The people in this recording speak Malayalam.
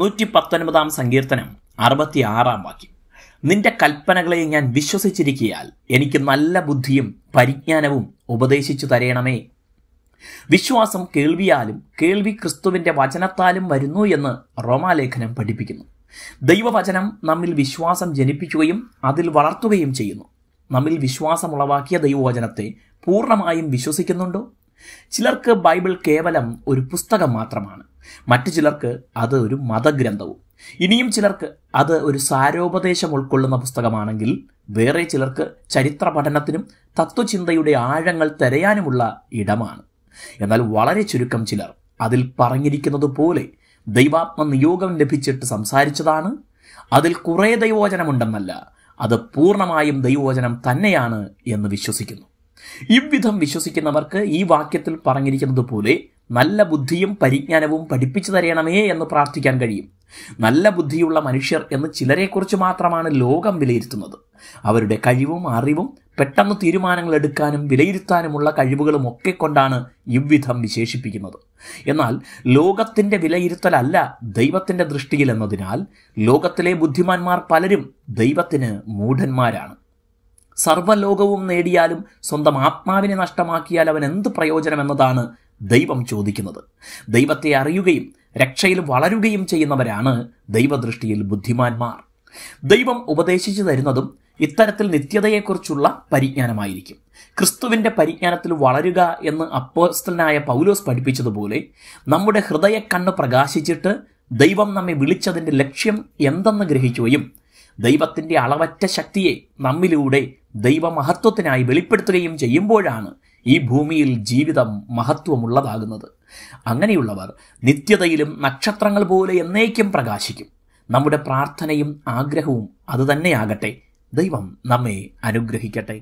നൂറ്റി പത്തൊൻപതാം സങ്കീർത്തനം അറുപത്തിയാറാം വാക്യം നിന്റെ കൽപ്പനകളെ ഞാൻ വിശ്വസിച്ചിരിക്കയാൽ എനിക്ക് നല്ല ബുദ്ധിയും പരിജ്ഞാനവും ഉപദേശിച്ചു തരയണമേ വിശ്വാസം കേൾവിയാലും കേൾവി ക്രിസ്തുവിൻ്റെ വചനത്താലും വരുന്നു എന്ന് റോമാലേഖനം പഠിപ്പിക്കുന്നു ദൈവവചനം നമ്മിൽ വിശ്വാസം ജനിപ്പിക്കുകയും അതിൽ വളർത്തുകയും ചെയ്യുന്നു നമ്മിൽ വിശ്വാസം ഉളവാക്കിയ ദൈവവചനത്തെ പൂർണ്ണമായും വിശ്വസിക്കുന്നുണ്ടോ ചിലർക്ക് ബൈബിൾ കേവലം ഒരു പുസ്തകം മാത്രമാണ് മറ്റു ചിലർക്ക് അത് ഒരു മതഗ്രന്ഥവും ഇനിയും ചിലർക്ക് അത് ഒരു സാരോപദേശം ഉൾക്കൊള്ളുന്ന പുസ്തകമാണെങ്കിൽ വേറെ ചിലർക്ക് ചരിത്ര പഠനത്തിനും തത്വചിന്തയുടെ ആഴങ്ങൾ തിരയാനുമുള്ള ഇടമാണ് എന്നാൽ വളരെ ചുരുക്കം ചിലർ അതിൽ പറഞ്ഞിരിക്കുന്നത് പോലെ ദൈവാത്മ നിയോഗം ലഭിച്ചിട്ട് സംസാരിച്ചതാണ് അതിൽ കുറേ ദൈവവചനമുണ്ടെന്നല്ല അത് പൂർണ്ണമായും ദൈവവചനം തന്നെയാണ് എന്ന് വിശ്വസിക്കുന്നു ഇவ்விധം വിശ്വസിക്കുന്നവർക്ക് ഈ വാക്യത്തിൽ പറഞ്ഞിരിക്കുന്നത് പോലെ നല്ല ബുദ്ധിയും പരിജ്ഞാനവും പഠിപ്പിച്ചു തരയണമേ എന്ന് പ്രാർത്ഥിക്കാൻ കഴിയും നല്ല ബുദ്ധിയുള്ള മനുഷ്യർ എന്ന് ചിലരെക്കുറിച്ച് മാത്രമാണ് ലോകം വിലയിരുത്തുന്നത് അവരുടെ കഴിവും അറിവും പെട്ടെന്ന് തീരുമാനങ്ങൾ എടുക്കാനും വിലയിരുത്താനുമുള്ള കഴിവുകളും ഒക്കെ കൊണ്ടാണ് ഇவ்விധം വിശേഷിപ്പിക്കുന്നത് എന്നാൽ ലോകത്തിൻ്റെ വിലയിരുത്തലല്ല ദൈവത്തിൻ്റെ ദൃഷ്ടിയിൽ എന്നതിനാൽ ലോകത്തിലെ ബുദ്ധിമാന്മാർ പലരും ദൈവത്തിന് മൂഢന്മാരാണ് സർവ്വലോകവും നേടിയാലും സ്വന്തം ആത്മാവിനെ നഷ്ടമാക്കിയാൽ അവൻ എന്ത് പ്രയോജനമെന്നതാണ് ദൈവം ചോദിക്കുന്നത് ദൈവത്തെ അറിയുകയും രക്ഷയിൽ വളരുകയും ചെയ്യുന്നവരാണ് ദൈവദൃഷ്ടിയിൽ ബുദ്ധിമാന്മാർ ദൈവം ഉപദേശിച്ചു തരുന്നതും ഇത്തരത്തിൽ നിത്യതയെക്കുറിച്ചുള്ള പരിജ്ഞാനമായിരിക്കും ക്രിസ്തുവിൻ്റെ പരിജ്ഞാനത്തിൽ വളരുക എന്ന് അപ്പോസ്തനായ പൗലോസ് പഠിപ്പിച്ചതുപോലെ നമ്മുടെ ഹൃദയ കണ്ണ് പ്രകാശിച്ചിട്ട് ദൈവം നമ്മെ വിളിച്ചതിൻ്റെ ലക്ഷ്യം എന്തെന്ന് ഗ്രഹിക്കുകയും ദൈവത്തിൻ്റെ അളവറ്റ ശക്തിയെ നമ്മിലൂടെ ദൈവമഹത്വത്തിനായി വെളിപ്പെടുത്തുകയും ചെയ്യുമ്പോഴാണ് ഈ ഭൂമിയിൽ ജീവിതം മഹത്വമുള്ളതാകുന്നത് അങ്ങനെയുള്ളവർ നിത്യതയിലും നക്ഷത്രങ്ങൾ പോലെ എന്നേക്കും പ്രകാശിക്കും നമ്മുടെ പ്രാർത്ഥനയും ആഗ്രഹവും അതുതന്നെയാകട്ടെ ദൈവം നമ്മെ അനുഗ്രഹിക്കട്ടെ